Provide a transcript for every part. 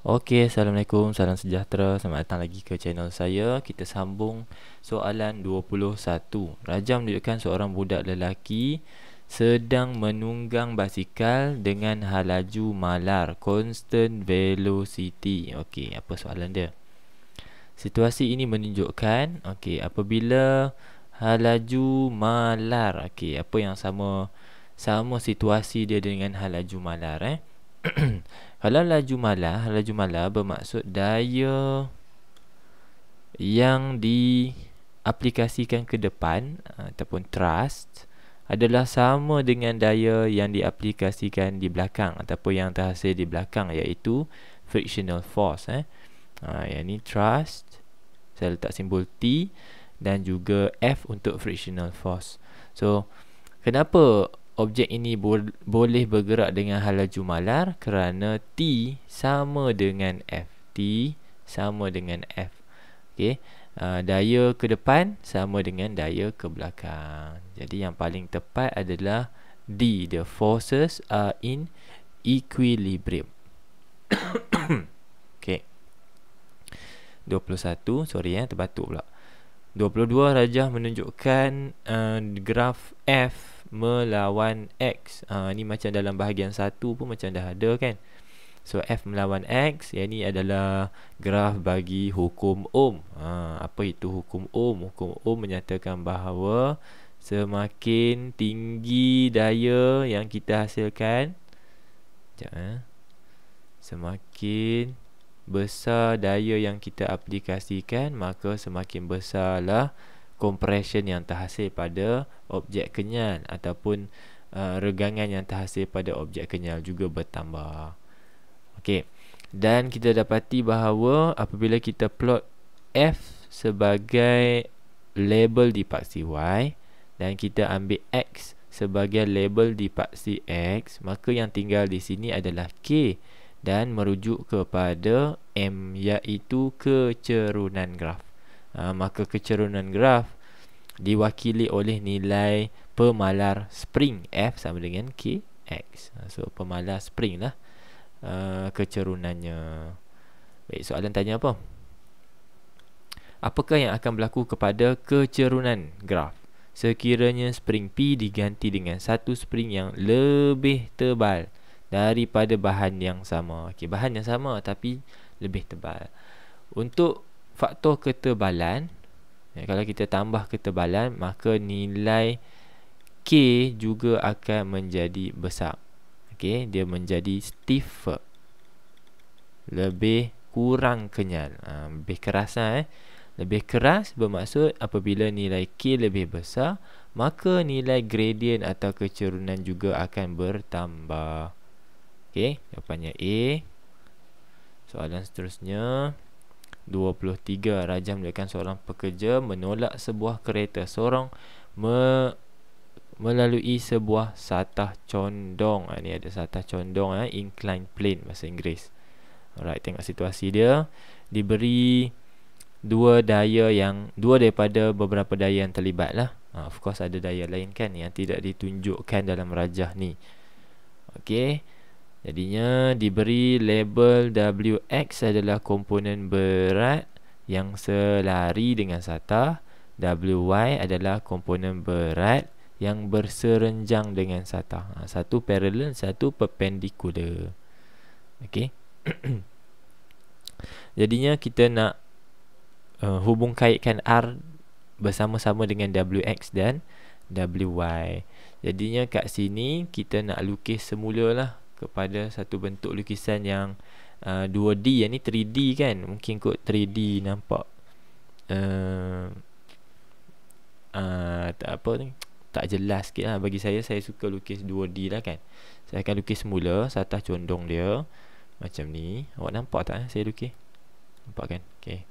Okey, Assalamualaikum, salam sejahtera Selamat datang lagi ke channel saya Kita sambung soalan 21 Raja menunjukkan seorang budak lelaki Sedang menunggang basikal dengan halaju malar Constant velocity Okey, apa soalan dia? Situasi ini menunjukkan Okey, apabila halaju malar Okey, apa yang sama sama situasi dia dengan halaju malar eh Halala jumalah Halala jumalah bermaksud daya Yang diaplikasikan ke depan eh, Ataupun trust Adalah sama dengan daya yang diaplikasikan di belakang Ataupun yang terhasil di belakang Iaitu frictional force eh. ha, Yang ni trust Saya letak simbol T Dan juga F untuk frictional force So Kenapa objek ini bo boleh bergerak dengan halaju malar kerana T sama dengan F. T sama dengan F. Okay. Uh, daya ke depan sama dengan daya ke belakang. Jadi yang paling tepat adalah D. The forces are in equilibrium. okay. 21. Sorry ya, eh, terbatuk pula. 22. Rajah menunjukkan uh, graf F melawan X ha, Ni macam dalam bahagian satu pun macam dah ada kan So F melawan X Yang ni adalah graf bagi hukum Ohm ha, Apa itu hukum Ohm? Hukum Ohm menyatakan bahawa Semakin tinggi daya yang kita hasilkan Sekejap eh Semakin besar daya yang kita aplikasikan Maka semakin besarlah compression yang terhasil pada objek kenyal ataupun uh, regangan yang terhasil pada objek kenyal juga bertambah. Okey. Dan kita dapati bahawa apabila kita plot F sebagai label di paksi Y dan kita ambil X sebagai label di paksi X, maka yang tinggal di sini adalah K dan merujuk kepada M iaitu kecerunan graf. Ah, maka kecerunan graf diwakili oleh nilai pemalar spring F sama dengan KX. Ah, so, pemalar spring lah uh, kecerunannya. Baik, soalan tanya apa? Apakah yang akan berlaku kepada kecerunan graf? Sekiranya spring P diganti dengan satu spring yang lebih tebal daripada bahan yang sama. Okey, bahan yang sama tapi lebih tebal. Untuk faktor ketebalan ya, kalau kita tambah ketebalan maka nilai K juga akan menjadi besar okay, dia menjadi stiffer lebih kurang kenyal ha, lebih keras lah, eh. lebih keras bermaksud apabila nilai K lebih besar maka nilai gradient atau kecerunan juga akan bertambah ok, jawapannya A soalan seterusnya 23 Rajah dilakukan seorang pekerja menolak sebuah kereta seorang me- melalui sebuah satah condong ha, ni ada satah condong ha, inclined plane bahasa Inggeris alright tengok situasi dia diberi dua daya yang dua daripada beberapa daya yang terlibat lah ha, of course ada daya lain kan yang tidak ditunjukkan dalam rajah ni Okay. Jadinya diberi label WX adalah komponen berat yang selari dengan SATA. WY adalah komponen berat yang berserenjang dengan SATA. Ha, satu parallel, satu perpendicular. Okey. Jadinya kita nak uh, hubung kaitkan R bersama-sama dengan WX dan WY. Jadinya kat sini kita nak lukis semula lah kepada satu bentuk lukisan yang uh, 2D yang ni 3D kan mungkin kot 3D nampak uh, uh, tak apa ni tak jelas sikit lah bagi saya saya suka lukis 2D lah kan saya akan lukis semula satu condong dia macam ni awak nampak tak eh, saya lukis nampak kan okey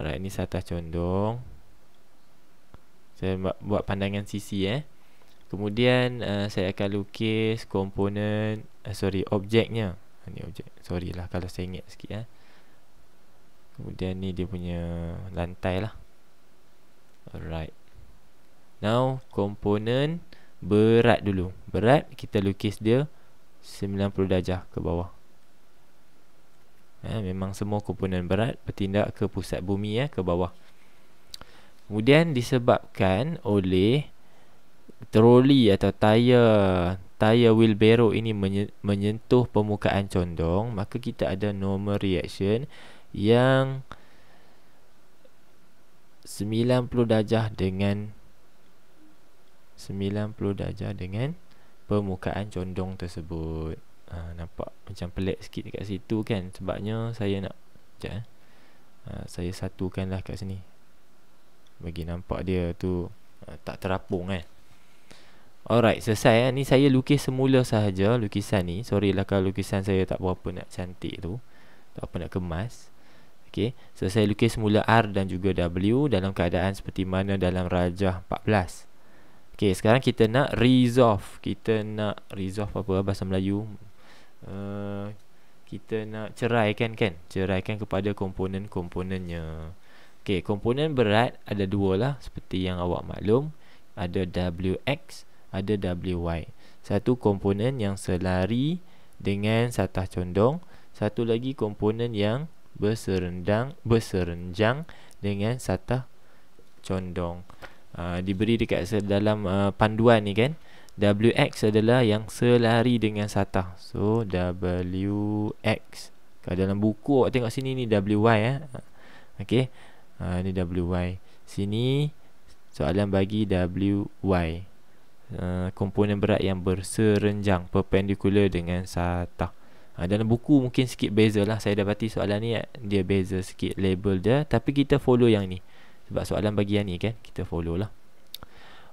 alright ni satu condong saya buat pandangan sisi eh Kemudian uh, saya akan lukis komponen uh, sorry objeknya. Ini objek. Sorry lah kalau saya ingat sikit eh. Kemudian ni dia punya lantai lah. Alright. Now komponen berat dulu. Berat kita lukis dia 90 darjah ke bawah. Eh, memang semua komponen berat bertindak ke pusat bumi ya eh, ke bawah. Kemudian disebabkan oleh troli atau tire, tire wheelbarrow ini menyentuh permukaan condong maka kita ada normal reaction yang 90 darjah dengan 90 darjah dengan permukaan condong tersebut ha, nampak macam pelik sikit dekat situ kan sebabnya saya nak sekejap eh? ha, saya satukan lah kat sini bagi nampak dia tu ha, tak terapung kan eh? Alright, selesai eh. Ni saya lukis semula sahaja lukisan ni. Sorry lah kalau lukisan saya tak berapa nak cantik tu. Tak apa nak kemas. Okay. So, saya lukis semula R dan juga W dalam keadaan seperti mana dalam Rajah 14. Okay, sekarang kita nak resolve. Kita nak resolve apa bahasa Melayu. Uh, kita nak ceraikan kan? Ceraikan kepada komponen-komponennya. Okay, komponen berat ada dua lah. Seperti yang awak maklum. Ada WX. WX ada WY. Satu komponen yang selari dengan satah condong, satu lagi komponen yang berserendang berserenjang dengan satah condong. Uh, diberi dekat dalam uh, panduan ni kan. WX adalah yang selari dengan satah. So WX. Kalau dalam buku awak tengok sini ni WY eh. Okey. Ha uh, ni WY. Sini soalan bagi WY. Uh, komponen berat yang berserenjang perpendicular dengan sata. Uh, dalam buku mungkin sikit beza lah saya dapati soalan ni eh, dia beza sikit label dia tapi kita follow yang ni sebab soalan bagi yang ni kan kita follow lah.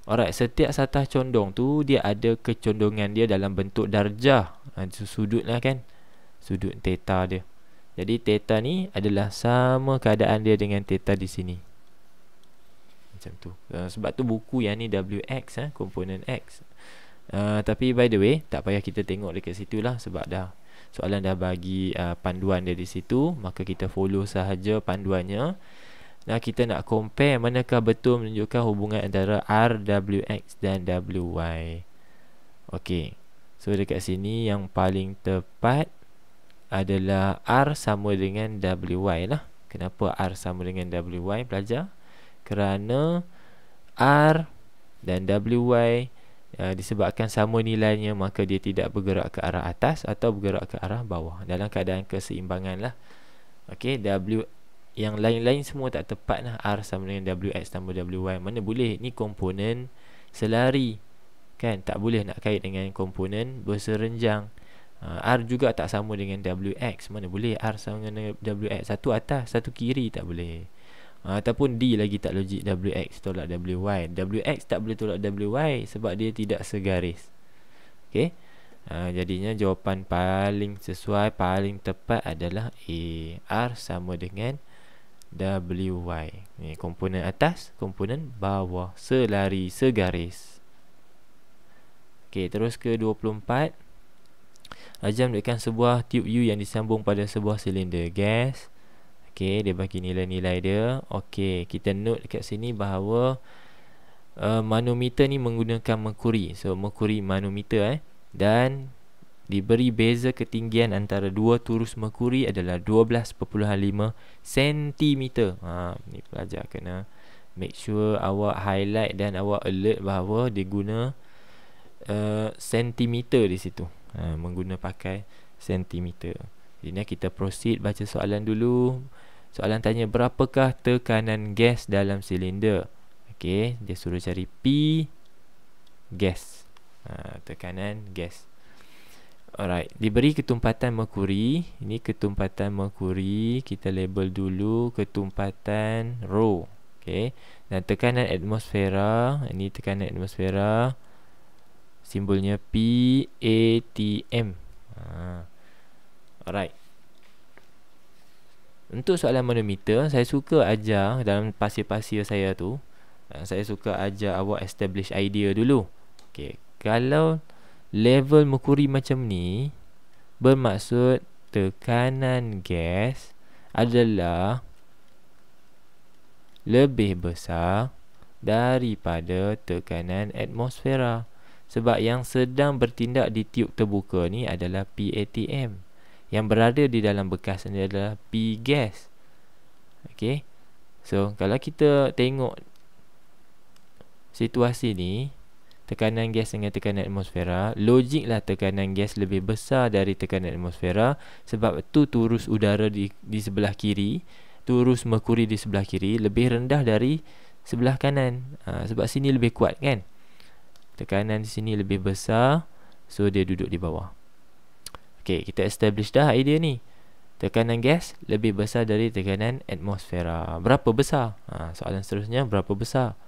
Alright, setiap satah condong tu dia ada kecondongan dia dalam bentuk darjah uh, sudut lah kan sudut theta dia. Jadi theta ni adalah sama keadaan dia dengan theta di sini macam tu uh, sebab tu buku yang ni WX eh, component X uh, tapi by the way tak payah kita tengok dekat situ lah sebab dah soalan dah bagi uh, panduan dari situ maka kita follow sahaja panduannya Nah kita nak compare manakah betul menunjukkan hubungan antara RWX dan WY ok so dekat sini yang paling tepat adalah R sama dengan WY lah kenapa R sama dengan WY pelajar kerana R dan WY uh, disebabkan sama nilainya maka dia tidak bergerak ke arah atas atau bergerak ke arah bawah dalam keadaan keseimbangan lah okay, W yang lain-lain semua tak tepat lah R sama dengan WX tambah WY mana boleh ni komponen selari kan tak boleh nak kait dengan komponen berserenjang uh, R juga tak sama dengan WX mana boleh R sama dengan WX satu atas satu kiri tak boleh ha, ataupun D lagi tak logik WX tolak WY WX tak boleh tolak WY sebab dia tidak segaris ok ha, jadinya jawapan paling sesuai paling tepat adalah AR sama dengan WY Ini komponen atas komponen bawah selari segaris ok terus ke 24 Rajam dekat sebuah tube U yang disambung pada sebuah silinder gas Okey, dia bagi nilai-nilai dia. Okey, kita note dekat sini bahawa uh, manometer ni menggunakan merkuri, So merkuri manometer eh dan diberi beza ketinggian antara dua turus merkuri adalah 12.5 cm. Ha, ni pelajar kena make sure awak highlight dan awak alert bahawa dia guna uh, sentimeter di situ. Ha, menggunakan pakai sentimeter. Jadi kita proceed baca soalan dulu. Soalan tanya berapakah tekanan gas dalam silinder? Okey, dia suruh cari P gas. Ha, tekanan gas. Alright, diberi ketumpatan merkuri. Ini ketumpatan merkuri, kita label dulu ketumpatan rho. Okey. Dan tekanan atmosfera, ini tekanan atmosfera simbolnya PATM. Ha. Alright. Untuk soalan manometer, saya suka ajar dalam pasir-pasir saya tu. Eh, saya suka ajar awak establish idea dulu. Okay, kalau level mercury macam ni bermaksud tekanan gas adalah lebih besar daripada tekanan atmosfera sebab yang sedang bertindak di tiub terbuka ni adalah PATM yang berada di dalam bekas ni adalah P gas. Okey. So, kalau kita tengok situasi ni, tekanan gas dengan tekanan atmosfera, logiklah tekanan gas lebih besar dari tekanan atmosfera sebab tu turus udara di di sebelah kiri, turus merkuri di sebelah kiri lebih rendah dari sebelah kanan. Ha, sebab sini lebih kuat kan? Tekanan di sini lebih besar, so dia duduk di bawah. Okey, kita establish dah idea ni. Tekanan gas lebih besar dari tekanan atmosfera. Berapa besar? Ha, soalan seterusnya, berapa besar?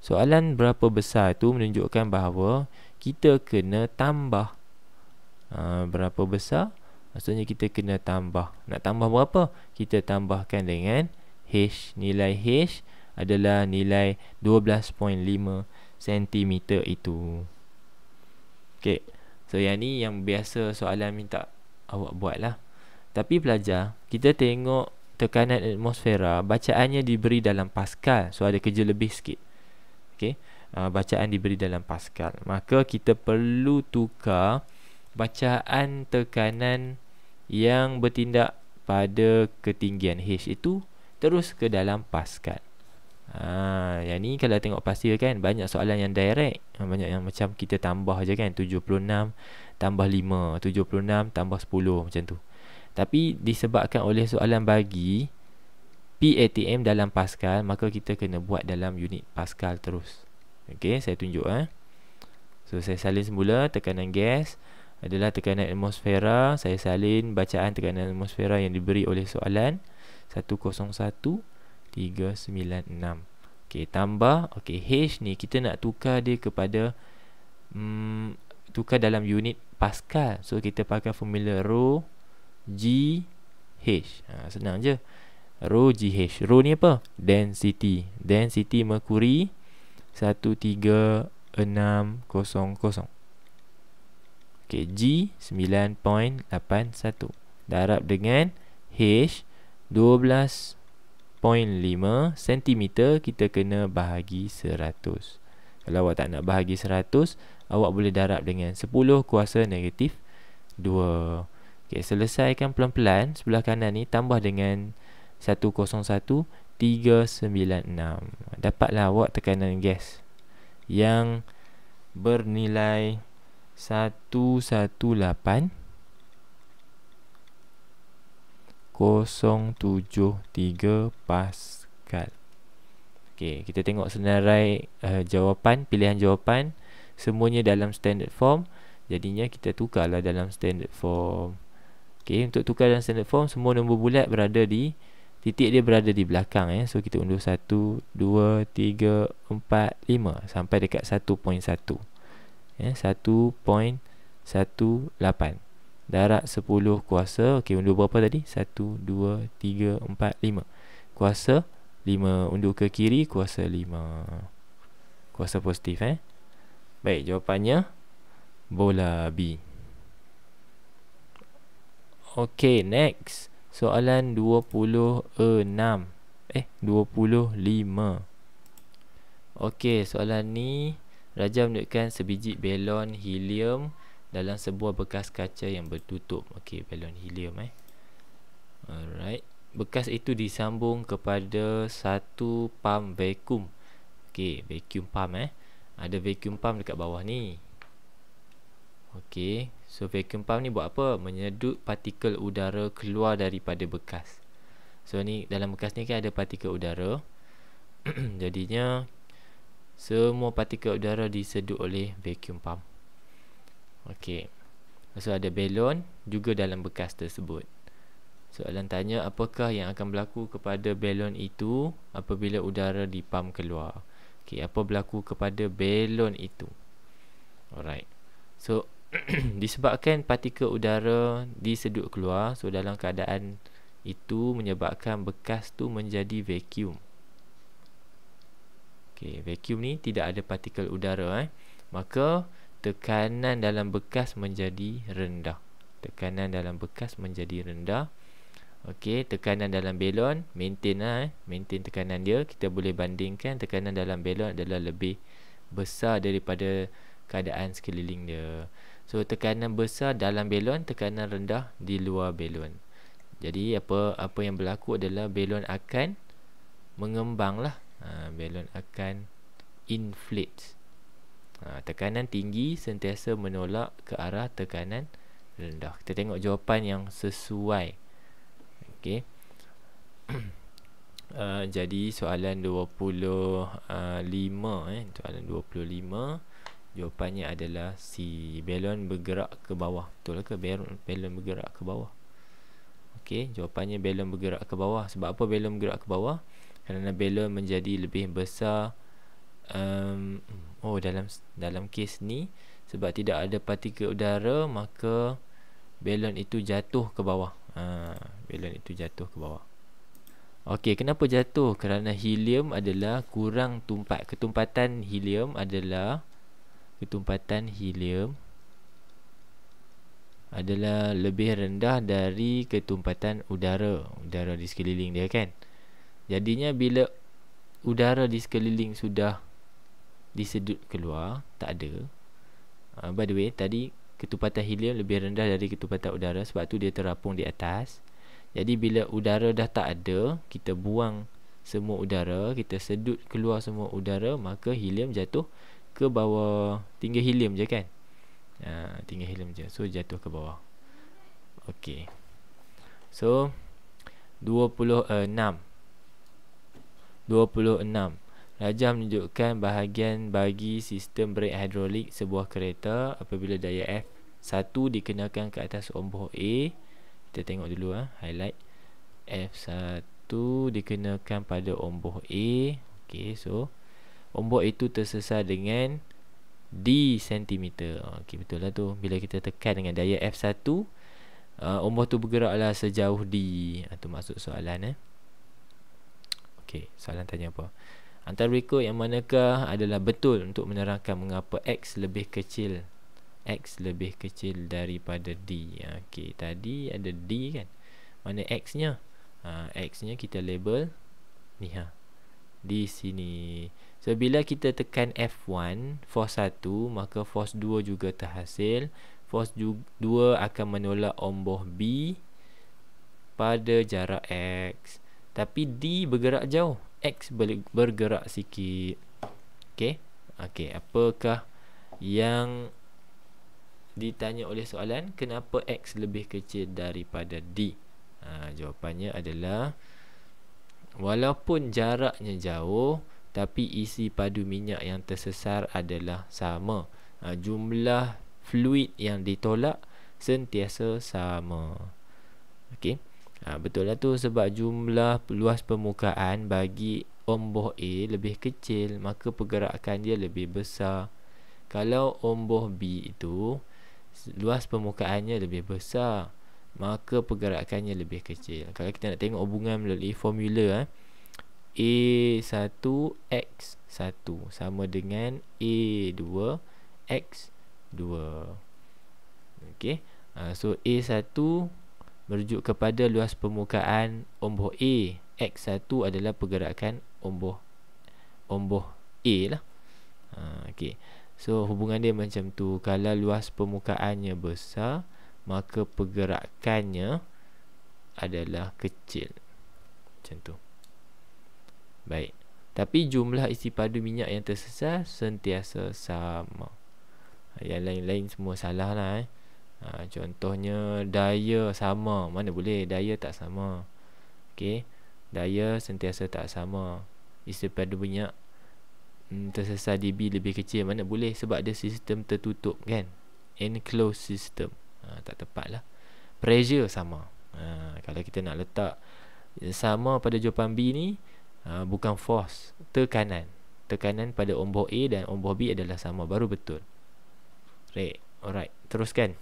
Soalan berapa besar itu menunjukkan bahawa kita kena tambah. Ha, berapa besar? Maksudnya kita kena tambah. Nak tambah berapa? Kita tambahkan dengan H. Nilai H adalah nilai 12.5 cm itu. Okey. So yang ni yang biasa soalan minta awak buat lah Tapi pelajar Kita tengok tekanan atmosfera Bacaannya diberi dalam pascal So ada kerja lebih sikit okay? uh, ah, Bacaan diberi dalam pascal Maka kita perlu tukar Bacaan tekanan Yang bertindak pada ketinggian H itu Terus ke dalam pascal Ha, yang ni kalau tengok pasti kan Banyak soalan yang direct ha, Banyak yang macam kita tambah je kan 76 tambah 5 76 tambah 10 macam tu Tapi disebabkan oleh soalan bagi PATM dalam Pascal Maka kita kena buat dalam unit Pascal terus Ok saya tunjuk eh. So saya salin semula Tekanan gas adalah tekanan atmosfera Saya salin bacaan tekanan atmosfera yang diberi oleh soalan 101 101 396 Okey tambah Okey H ni kita nak tukar dia kepada mm, Tukar dalam unit Pascal So kita pakai formula Rho G H ha, Senang je Rho G H Rho ni apa? Density Density Mercury 13600 Ok G 9.81 Darab dengan H 12 0.5 cm kita kena bahagi 100. Kalau awak tak nak bahagi 100, awak boleh darab dengan 10 kuasa negatif 2. Okey, selesaikan pelan-pelan sebelah kanan ni tambah dengan 101396. Dapatlah awak tekanan gas yang bernilai 118 0.73 pascal. Okey, kita tengok senarai uh, jawapan, pilihan jawapan semuanya dalam standard form. Jadinya kita tukarlah dalam standard form. Okey, untuk tukar dalam standard form semua nombor bulat berada di titik dia berada di belakang ya. Eh. So kita undur 1 2 3 4 5 sampai dekat 1.1. Ya, eh, 1.18 darat 10 kuasa ok undu berapa tadi 1 2 3 4 5 kuasa 5 undu ke kiri kuasa 5 kuasa positif eh baik jawapannya bola B ok next soalan 26 eh 25 ok soalan ni Raja menunjukkan sebiji belon helium dalam sebuah bekas kaca yang bertutup okey balon helium eh alright bekas itu disambung kepada satu pump vacuum okey vacuum pump eh ada vacuum pump dekat bawah ni okey so vacuum pump ni buat apa menyedut partikel udara keluar daripada bekas so ni dalam bekas ni kan ada partikel udara jadinya semua partikel udara disedut oleh vacuum pump Okey. so ada balon juga dalam bekas tersebut. Soalan tanya apakah yang akan berlaku kepada balon itu apabila udara dipam keluar. Okey, apa berlaku kepada balon itu? Alright. So disebabkan partikel udara disedut keluar, so dalam keadaan itu menyebabkan bekas tu menjadi vacuum. Okey, vacuum ni tidak ada partikel udara eh. Maka tekanan dalam bekas menjadi rendah tekanan dalam bekas menjadi rendah okey tekanan dalam belon maintain lah eh. maintain tekanan dia kita boleh bandingkan tekanan dalam belon adalah lebih besar daripada keadaan sekeliling dia so tekanan besar dalam belon tekanan rendah di luar belon jadi apa apa yang berlaku adalah belon akan mengembanglah ha, belon akan inflate Ha, tekanan tinggi sentiasa menolak ke arah tekanan rendah. Kita tengok jawapan yang sesuai. Okay. Uh, jadi soalan 25 uh, eh soalan 25 jawapannya adalah si balon bergerak ke bawah betul ke balon balon bergerak ke bawah okey jawapannya balon bergerak ke bawah sebab apa balon bergerak ke bawah kerana balon menjadi lebih besar um, oh dalam dalam kes ni sebab tidak ada partikel udara maka balon itu jatuh ke bawah. Ha, balon itu jatuh ke bawah. Okey, kenapa jatuh? Kerana helium adalah kurang tumpat. Ketumpatan helium adalah ketumpatan helium adalah lebih rendah dari ketumpatan udara, udara di sekeliling dia kan. Jadinya bila udara di sekeliling sudah disedut keluar tak ada uh, by the way tadi ketupatan helium lebih rendah dari ketupatan udara sebab tu dia terapung di atas jadi bila udara dah tak ada kita buang semua udara kita sedut keluar semua udara maka helium jatuh ke bawah tinggal helium je kan uh, ah, tinggal helium je so jatuh ke bawah Okay. so 26 26 Rajah menunjukkan bahagian bagi sistem brek hidrolik sebuah kereta apabila daya F1 dikenakan ke atas omboh A. Kita tengok dulu ah ha, highlight. F1 dikenakan pada omboh A. Okay so omboh itu tersesat dengan D cm. Okey, betul lah tu. Bila kita tekan dengan daya F1, uh, omboh tu bergeraklah sejauh D. Itu ah, ha, maksud soalan eh. Okey, soalan tanya apa? Antara berikut yang manakah adalah betul untuk menerangkan mengapa X lebih kecil X lebih kecil daripada D ya, Okay, tadi ada D kan Mana X-nya? Ha, X-nya kita label Ni ha Di sini So, bila kita tekan F1 Force 1 Maka force 2 juga terhasil Force 2 akan menolak omboh B Pada jarak X Tapi D bergerak jauh X bergerak sikit. Okey. Okey, apakah yang ditanya oleh soalan kenapa X lebih kecil daripada D? Ha, jawapannya adalah walaupun jaraknya jauh tapi isi padu minyak yang tersesar adalah sama. Ha, jumlah fluid yang ditolak sentiasa sama ha, Betul lah tu sebab jumlah luas permukaan bagi omboh A lebih kecil Maka pergerakan dia lebih besar Kalau omboh B itu luas permukaannya lebih besar Maka pergerakannya lebih kecil Kalau kita nak tengok hubungan melalui formula eh, A1 X1 sama dengan A2 X2 Okay So A1 merujuk kepada luas permukaan omboh A X1 adalah pergerakan omboh omboh A lah ha, okay. so hubungan dia macam tu kalau luas permukaannya besar maka pergerakannya adalah kecil macam tu baik tapi jumlah isi padu minyak yang tersesat sentiasa sama yang lain-lain semua salah lah eh ha, contohnya daya sama mana boleh daya tak sama okay? daya sentiasa tak sama Isteri pada banyak hmm, tersesat db lebih kecil mana boleh sebab dia sistem tertutup kan enclosed system ha, tak tepat lah pressure sama ha, kalau kita nak letak sama pada jawapan B ni ha, bukan force tekanan tekanan pada ombo A dan ombo B adalah sama baru betul right alright teruskan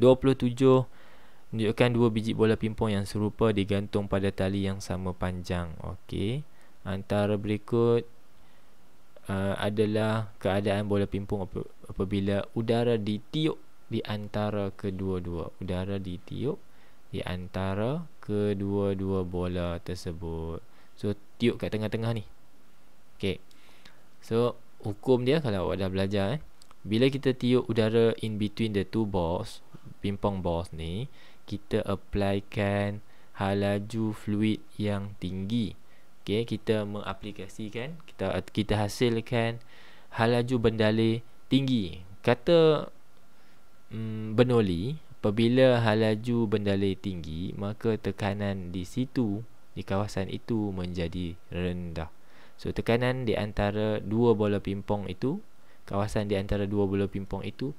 27 menunjukkan dua biji bola pimpong yang serupa digantung pada tali yang sama panjang. Okey. Antara berikut uh, adalah keadaan bola pimpong apabila udara ditiup di antara kedua-dua. Udara ditiup di antara kedua-dua bola tersebut. So tiup kat tengah-tengah ni. Okey. So hukum dia kalau awak dah belajar eh bila kita tiup udara in between the two balls pingpong balls ni kita applykan halaju fluid yang tinggi okey kita mengaplikasikan kita kita hasilkan halaju laju bendali tinggi kata mm, Bernoulli apabila halaju laju bendali tinggi maka tekanan di situ di kawasan itu menjadi rendah so tekanan di antara dua bola pingpong itu kawasan di antara dua bola pingpong itu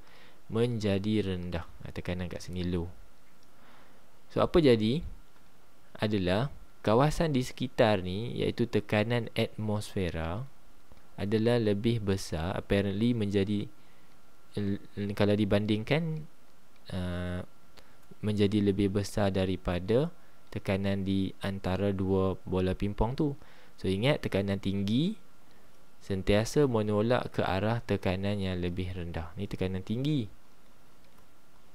menjadi rendah tekanan kat sini low so apa jadi adalah kawasan di sekitar ni iaitu tekanan atmosfera adalah lebih besar apparently menjadi eh, kalau dibandingkan uh, menjadi lebih besar daripada tekanan di antara dua bola pingpong tu so ingat tekanan tinggi sentiasa menolak ke arah tekanan yang lebih rendah ni tekanan tinggi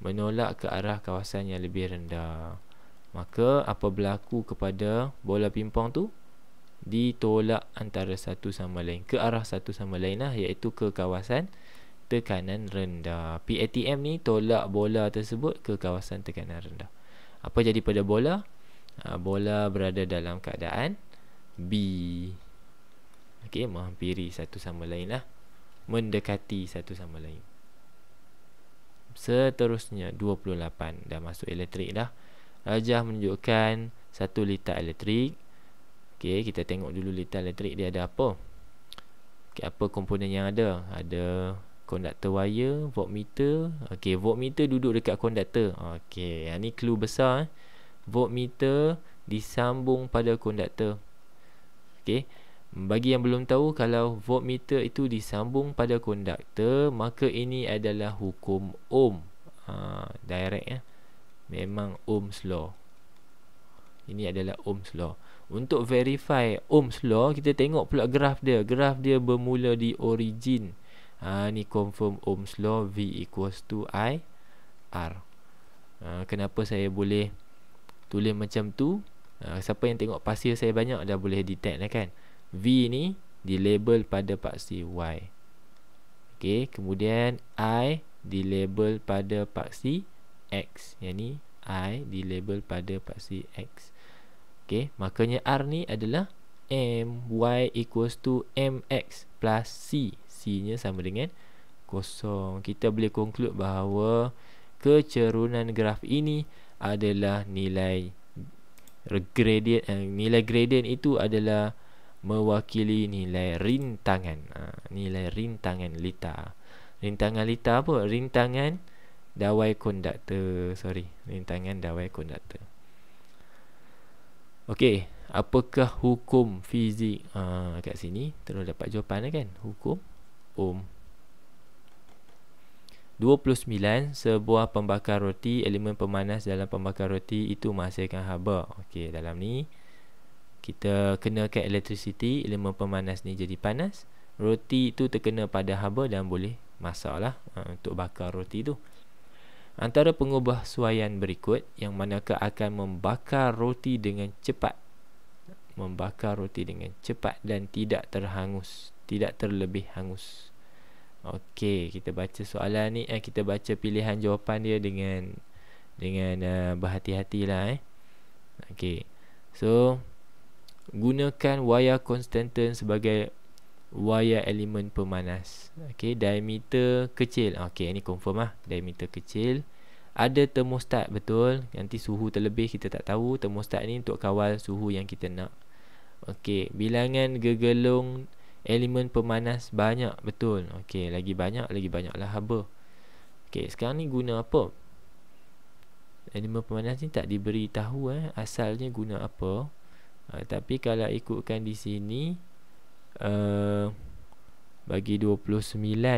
menolak ke arah kawasan yang lebih rendah. Maka apa berlaku kepada bola pimpong tu? Ditolak antara satu sama lain ke arah satu sama lain lah iaitu ke kawasan tekanan rendah. PATM ni tolak bola tersebut ke kawasan tekanan rendah. Apa jadi pada bola? Ah, bola berada dalam keadaan B. Okey, menghampiri satu sama lain lah. Mendekati satu sama lain. Seterusnya 28 dah masuk elektrik dah. Rajah menunjukkan satu litar elektrik. Okey, kita tengok dulu litar elektrik dia ada apa. Okey, apa komponen yang ada? Ada konduktor wire, voltmeter. Okey, voltmeter duduk dekat konduktor. Okey, yang ni clue besar eh. Voltmeter disambung pada konduktor. Okey. Bagi yang belum tahu, kalau voltmeter itu disambung pada konduktor, maka ini adalah hukum Ohm. Ha, direct ya. Memang Ohm's Law. Ini adalah Ohm's Law. Untuk verify Ohm's Law, kita tengok pula graf dia. Graf dia bermula di origin. Ha, ni confirm Ohm's Law V equals to I R. Ha, kenapa saya boleh tulis macam tu? Ha, siapa yang tengok pasir saya banyak dah boleh detect lah Kan? V ni dilabel pada paksi Y. Okey, kemudian I dilabel pada paksi X. Yang ni I dilabel pada paksi X. Okey, makanya R ni adalah m y equals to m x plus C. C-nya sama dengan kosong. Kita boleh conclude bahawa kecerunan graf ini adalah nilai gradient eh, nilai gradient itu adalah mewakili nilai rintangan ha, nilai rintangan lita rintangan lita apa rintangan dawai konduktor sorry rintangan dawai konduktor okey apakah hukum fizik ha, kat sini terus dapat jawapan lah kan hukum ohm um. 29 sebuah pembakar roti elemen pemanas dalam pembakar roti itu menghasilkan haba okey dalam ni kita kena kenakan electricity elemen pemanas ni jadi panas roti tu terkena pada haba dan boleh masak lah, ha, untuk bakar roti tu antara pengubah suaian berikut yang manakah akan membakar roti dengan cepat membakar roti dengan cepat dan tidak terhangus tidak terlebih hangus Okey, kita baca soalan ni eh kita baca pilihan jawapan dia dengan dengan uh, eh, berhati-hatilah eh. Okey. So, gunakan waya constantan sebagai waya elemen pemanas. Okey, diameter kecil. Okey, ini confirm lah. Diameter kecil. Ada thermostat, betul. Nanti suhu terlebih kita tak tahu. Thermostat ni untuk kawal suhu yang kita nak. Okey, bilangan gegelung elemen pemanas banyak, betul. Okey, lagi banyak, lagi banyaklah haba. Okey, sekarang ni guna apa? Elemen pemanas ni tak diberitahu eh. Asalnya guna apa? uh, Tapi kalau ikutkan di sini uh, Bagi 29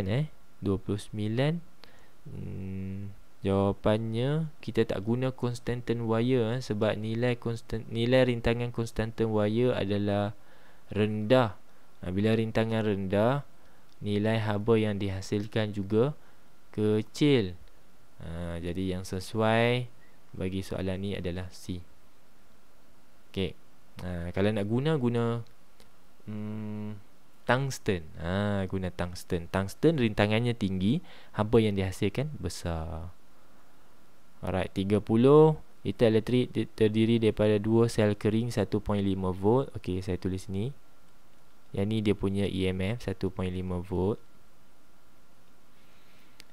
eh 29 hmm, Jawapannya Kita tak guna constantan wire eh, Sebab nilai konstant nilai rintangan constantan wire adalah Rendah uh, Bila rintangan rendah Nilai haba yang dihasilkan juga Kecil uh, Jadi yang sesuai Bagi soalan ni adalah C okey Ha, kalau nak guna guna hmm, tungsten. Ha, guna tungsten. Tungsten rintangannya tinggi, hampa yang dihasilkan besar. Alright, 30 ital elektrik terdiri daripada dua sel kering 1.5 volt. Okey, saya tulis ni. Yang ni dia punya EMF 1.5 volt.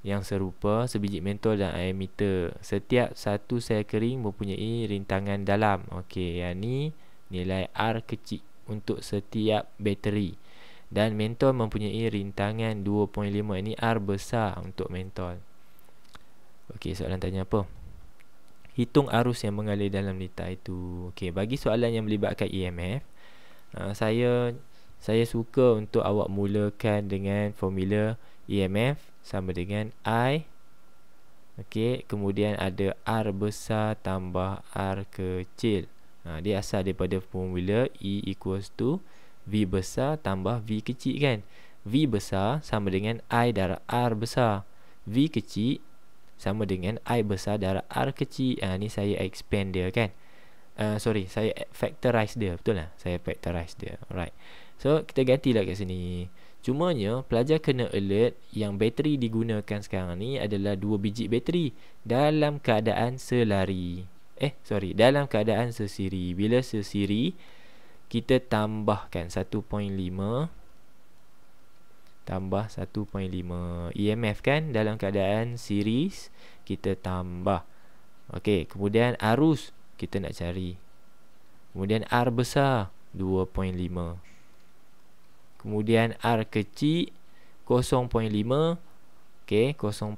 Yang serupa sebiji mentol dan ammeter. Setiap satu sel kering mempunyai rintangan dalam. Okey, yang ni nilai R kecil untuk setiap bateri dan mentol mempunyai rintangan 2.5 ini R besar untuk mentol. Okey, soalan tanya apa? Hitung arus yang mengalir dalam litar itu. Okey, bagi soalan yang melibatkan EMF, uh, saya saya suka untuk awak mulakan dengan formula EMF sama dengan I Okey, kemudian ada R besar tambah R kecil ha, Dia asal daripada formula E equals to V besar tambah V kecil kan V besar sama dengan I darah R besar V kecil sama dengan I besar darah R kecil ha, Ni saya expand dia kan uh, Sorry, saya factorize dia Betul lah, saya factorize dia Alright. So, kita ganti lah kat sini Cumanya, pelajar kena alert Yang bateri digunakan sekarang ni adalah dua biji bateri Dalam keadaan Selari eh sorry dalam keadaan sesiri bila sesiri kita tambahkan 1.5 tambah 1.5 EMF kan dalam keadaan series kita tambah okey kemudian arus kita nak cari kemudian R besar 2.5 kemudian R kecil Okay, 0.5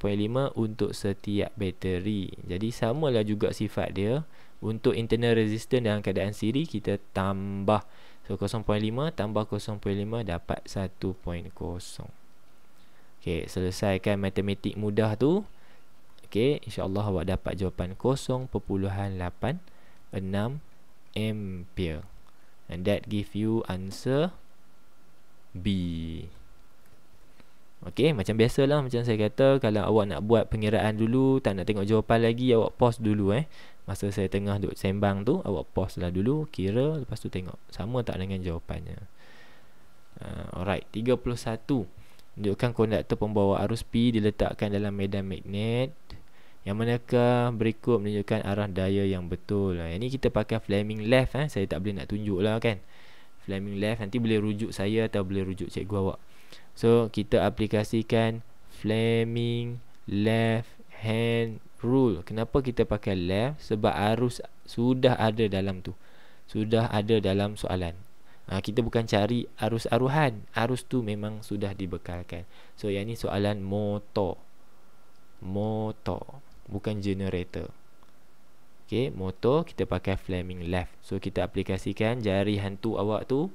untuk setiap bateri. Jadi, samalah juga sifat dia. Untuk internal resistance dalam keadaan siri, kita tambah. So, 0.5 tambah 0.5 dapat 1.0. Okay, selesaikan matematik mudah tu. Okay, insyaAllah awak dapat jawapan 0.86 ampere. And that give you answer B. Okey, macam biasa lah macam saya kata kalau awak nak buat pengiraan dulu, tak nak tengok jawapan lagi, awak pause dulu eh. Masa saya tengah duk sembang tu, awak pause lah dulu, kira lepas tu tengok sama tak dengan jawapannya. Uh, alright, 31. Menunjukkan konduktor pembawa arus P diletakkan dalam medan magnet yang manakah berikut menunjukkan arah daya yang betul. Yang ah, ni kita pakai Fleming left eh, saya tak boleh nak tunjuk lah kan. Fleming left nanti boleh rujuk saya atau boleh rujuk cikgu awak. So kita aplikasikan Fleming left hand rule Kenapa kita pakai left? Sebab arus sudah ada dalam tu Sudah ada dalam soalan Ha, kita bukan cari arus aruhan Arus tu memang sudah dibekalkan So yang ni soalan motor Motor Bukan generator Okay motor kita pakai flaming left So kita aplikasikan jari hantu awak tu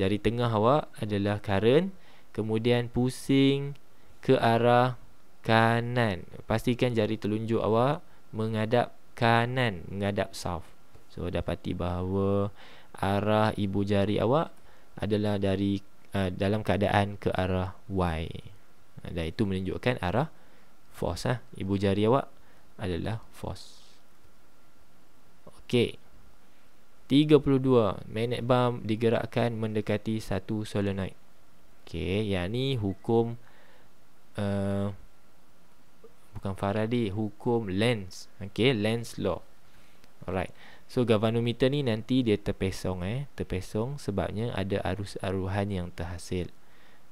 Jari tengah awak adalah current Kemudian pusing ke arah kanan. Pastikan jari telunjuk awak menghadap kanan, menghadap south. So dapati bahawa arah ibu jari awak adalah dari uh, dalam keadaan ke arah y. Dan itu menunjukkan arah force ah. Ha? Ibu jari awak adalah force. Okey. 32 magnet bump digerakkan mendekati satu solenoid. Okey, yang ni hukum uh, bukan Faraday, hukum lens. Okey, lens law. Alright. So galvanometer ni nanti dia terpesong eh, terpesong sebabnya ada arus aruhan yang terhasil.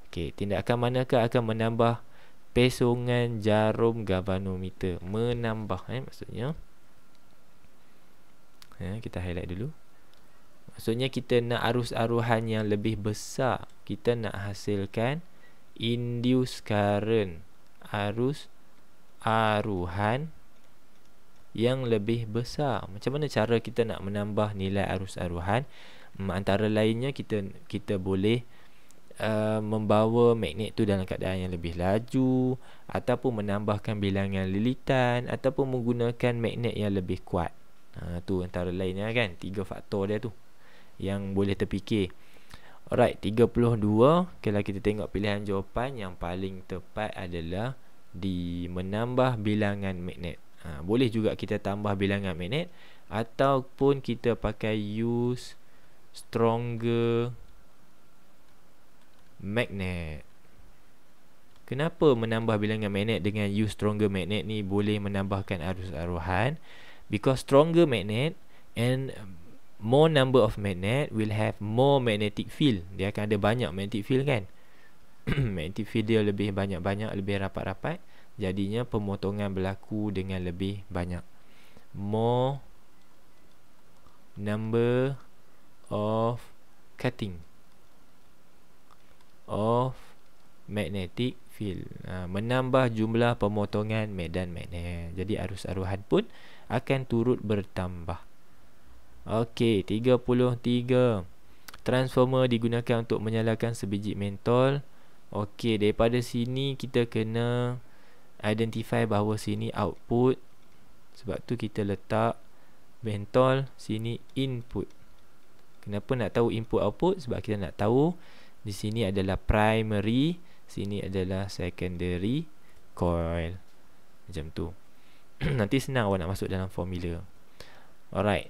Okey, tindakan manakah akan menambah pesongan jarum galvanometer? Menambah eh maksudnya. Ya, kita highlight dulu. Maksudnya kita nak arus aruhan yang lebih besar Kita nak hasilkan Induce current Arus aruhan Yang lebih besar Macam mana cara kita nak menambah nilai arus aruhan hmm, Antara lainnya kita kita boleh uh, Membawa magnet tu dalam keadaan yang lebih laju Ataupun menambahkan bilangan lilitan Ataupun menggunakan magnet yang lebih kuat Ha, tu antara lainnya kan Tiga faktor dia tu yang boleh terfikir Alright, 32 okay, lah Kita tengok pilihan jawapan yang paling tepat adalah Di menambah bilangan magnet ha, Boleh juga kita tambah bilangan magnet Ataupun kita pakai use stronger magnet Kenapa menambah bilangan magnet dengan use stronger magnet ni Boleh menambahkan arus aruhan Because stronger magnet and more number of magnet will have more magnetic field dia akan ada banyak magnetic field kan magnetic field dia lebih banyak-banyak lebih rapat-rapat jadinya pemotongan berlaku dengan lebih banyak more number of cutting of magnetic field ha, menambah jumlah pemotongan medan magnet jadi arus aruhan pun akan turut bertambah Okey, 33. Transformer digunakan untuk menyalakan sebiji mentol. Okey, daripada sini kita kena identify bahawa sini output. Sebab tu kita letak mentol sini input. Kenapa nak tahu input output? Sebab kita nak tahu di sini adalah primary, sini adalah secondary coil. Macam tu. Nanti senang awak nak masuk dalam formula. Alright.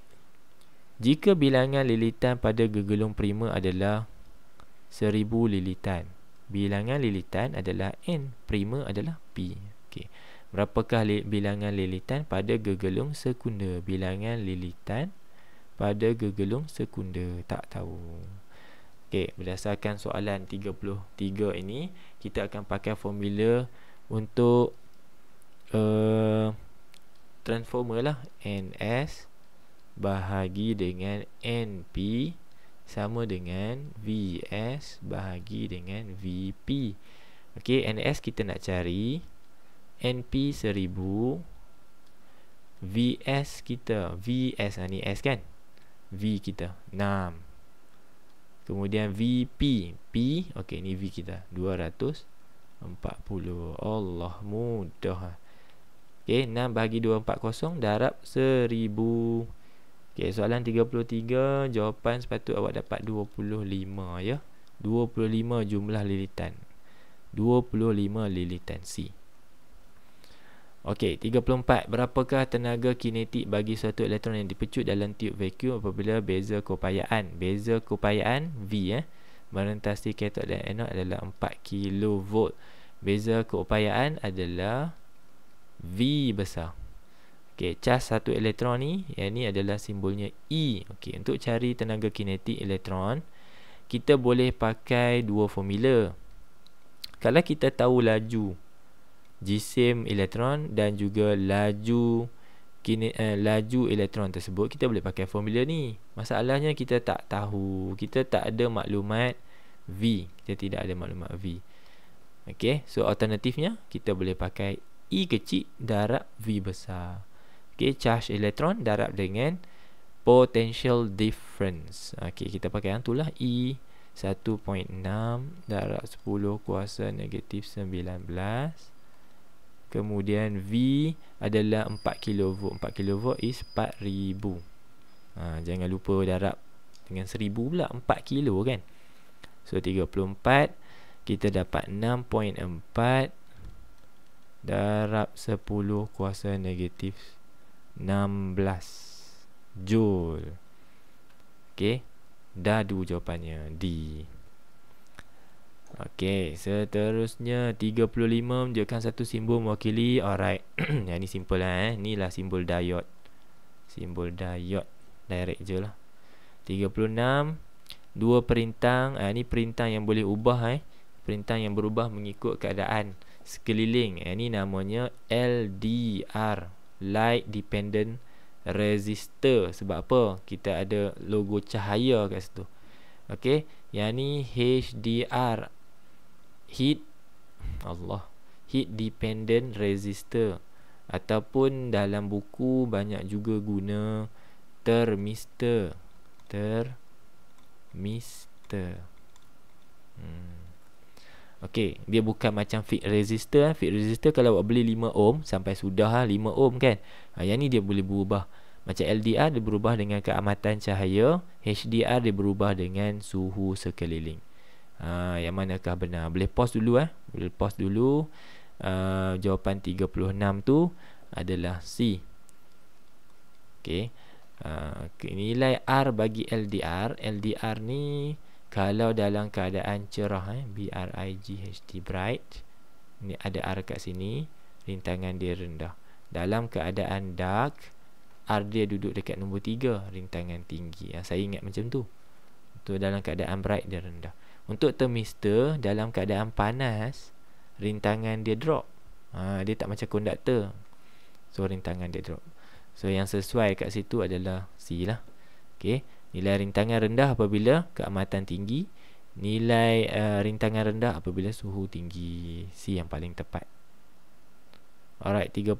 Jika bilangan lilitan pada gegelung prima adalah 1000 lilitan, bilangan lilitan adalah n prima adalah p. Okey. Berapakah li- bilangan lilitan pada gegelung sekunda? Bilangan lilitan pada gegelung sekunda tak tahu. Okey, berdasarkan soalan 33 ini, kita akan pakai formula untuk uh, transformer lah NS bahagi dengan NP sama dengan VS bahagi dengan VP. Okey, NS kita nak cari NP 1000 VS kita VS ah, ni S kan? V kita 6. Kemudian VP, P okey ni V kita 240. Allah mudah. Ah. Okey, 6 bahagi 240 darab 1000. Okey, soalan 33, jawapan sepatut awak dapat 25 ya. 25 jumlah lilitan. 25 lilitan C. Okey, 34. Berapakah tenaga kinetik bagi suatu elektron yang dipecut dalam tiub vakum apabila beza keupayaan? Beza keupayaan V eh ya? merentasi katod dan anode adalah 4 kV. Beza keupayaan adalah V besar. Okey, charge satu elektron ni, yang ni adalah simbolnya E. Okey, untuk cari tenaga kinetik elektron, kita boleh pakai dua formula. Kalau kita tahu laju jisim elektron dan juga laju kine, eh, laju elektron tersebut, kita boleh pakai formula ni. Masalahnya kita tak tahu, kita tak ada maklumat V. Kita tidak ada maklumat V. Okey, so alternatifnya kita boleh pakai E kecil darab V besar. Okey, charge elektron darab dengan potential difference. Okay kita pakai yang itulah E 1.6 darab 10 kuasa negatif 19. Kemudian V adalah 4 kV. 4 kV is 4000. Ha, jangan lupa darab dengan 1000 pula 4 kilo kan. So 34 kita dapat 6.4 darab 10 kuasa negatif 19. 16 joule. Okey, dadu jawapannya D. Okey, seterusnya 35 menjadikan satu simbol mewakili. Alright. ya ni simple lah eh. lah simbol diod. Simbol diod direct je lah 36 dua perintang. Ah eh, ni perintang yang boleh ubah eh. Perintang yang berubah mengikut keadaan sekeliling. Ini ah, eh, namanya LDR light dependent resistor sebab apa kita ada logo cahaya kat situ okey yang ni HDR heat Allah heat dependent resistor ataupun dalam buku banyak juga guna termistor termistor hmm Okey, dia bukan macam fit resistor kan. Eh. Fit resistor kalau awak beli 5 ohm sampai sudah 5 lah ohm kan. Ha, yang ni dia boleh berubah. Macam LDR dia berubah dengan keamatan cahaya, HDR dia berubah dengan suhu sekeliling. Ha, yang manakah benar? Boleh pause dulu eh. Boleh pause dulu. Uh, jawapan 36 tu adalah C. Okey. Uh, nilai R bagi LDR, LDR ni kalau dalam keadaan cerah eh, B-R-I-G-H-T bright ni ada R kat sini rintangan dia rendah dalam keadaan dark R dia duduk dekat nombor 3 rintangan tinggi ya, saya ingat macam tu tu dalam keadaan bright dia rendah untuk termister dalam keadaan panas rintangan dia drop ha, dia tak macam conductor so rintangan dia drop so yang sesuai kat situ adalah C lah okay. Nilai rintangan rendah apabila keamatan tinggi. Nilai uh, rintangan rendah apabila suhu tinggi. C yang paling tepat. Alright, 37.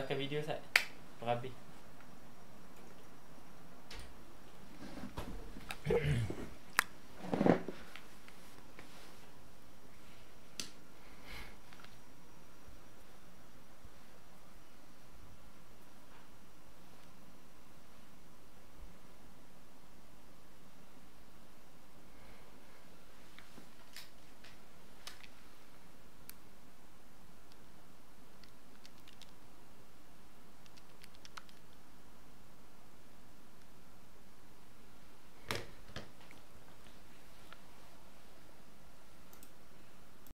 salahkan video sat. Berhabis.